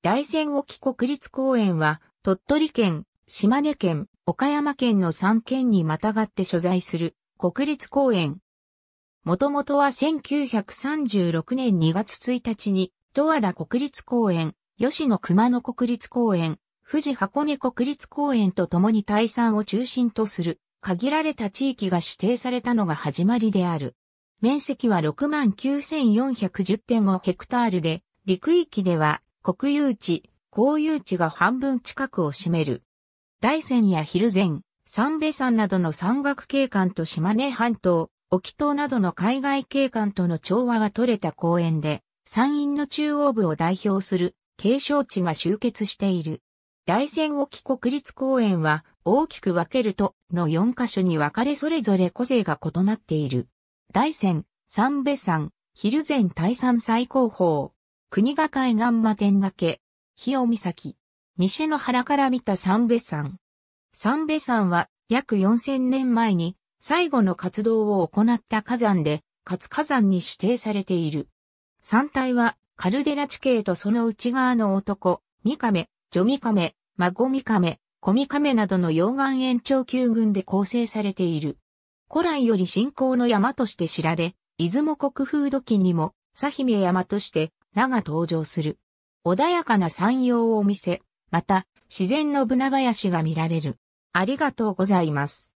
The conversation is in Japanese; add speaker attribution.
Speaker 1: 大仙沖国立公園は、鳥取県、
Speaker 2: 島根県、岡山県の3県にまたがって所在する国立公園。もともとは1936年2月1日に、十和田国立公園、吉野熊野国立公園、富士箱根国立公園と共に大山を中心とする、限られた地域が指定されたのが始まりである。面積は69,410.5ヘクタールで、陸域では国有地、公有地が半分近くを占める。大山や昼前、三部山などの山岳景観と島根半島、沖島などの海外景観との調和が取れた公園で、山陰の中央部を代表する景勝地が集結している。大山沖国立公園は大きく分けるとの4カ所に分かれそれぞれ個性が異なっている。大山、三部山、昼前大山最高峰、国が海岸摩天岳、日尾岬、西の原から見た三部山。三部山は約4000年前に最後の活動を行った火山で、活火山に指定されている。山体はカルデラ地形とその内側の男、ミカメ、ジョミカメ、マゴミカメ、コミカメなどの溶岩延長球群で構成されている。古来より信仰の山として知られ、出雲国風土記にも、サ姫山として名が登場する。穏やかな山陽を見せ、また、自然のブナ林
Speaker 1: が見られる。ありがとうございます。